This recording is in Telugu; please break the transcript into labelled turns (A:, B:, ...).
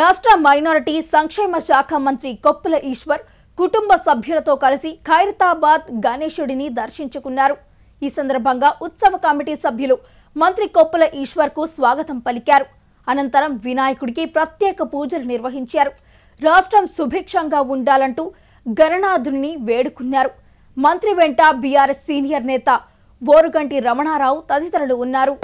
A: రాష్ట్ర మైనారిటీ సంక్షేమ శాఖ మంత్రి కొప్పుల ఈశ్వర్ కుటుంబ సభ్యులతో కలిసి ఖైరతాబాద్ గణేశుడిని దర్శించుకున్నారు ఈ సందర్భంగా ఉత్సవ కమిటీ సభ్యులు మంత్రి కొప్పుల ఈశ్వర్కు స్వాగతం పలికారు అనంతరం వినాయకుడికి ప్రత్యేక పూజలు నిర్వహించారు రాష్ట్రం సుభిక్షంగా ఉండాలంటూ గణనాథుని వేడుకున్నారు మంత్రి వెంట బీఆర్ఎస్ సీనియర్ నేత ఓరుగంటి రమణారావు తదితరులు ఉన్నారు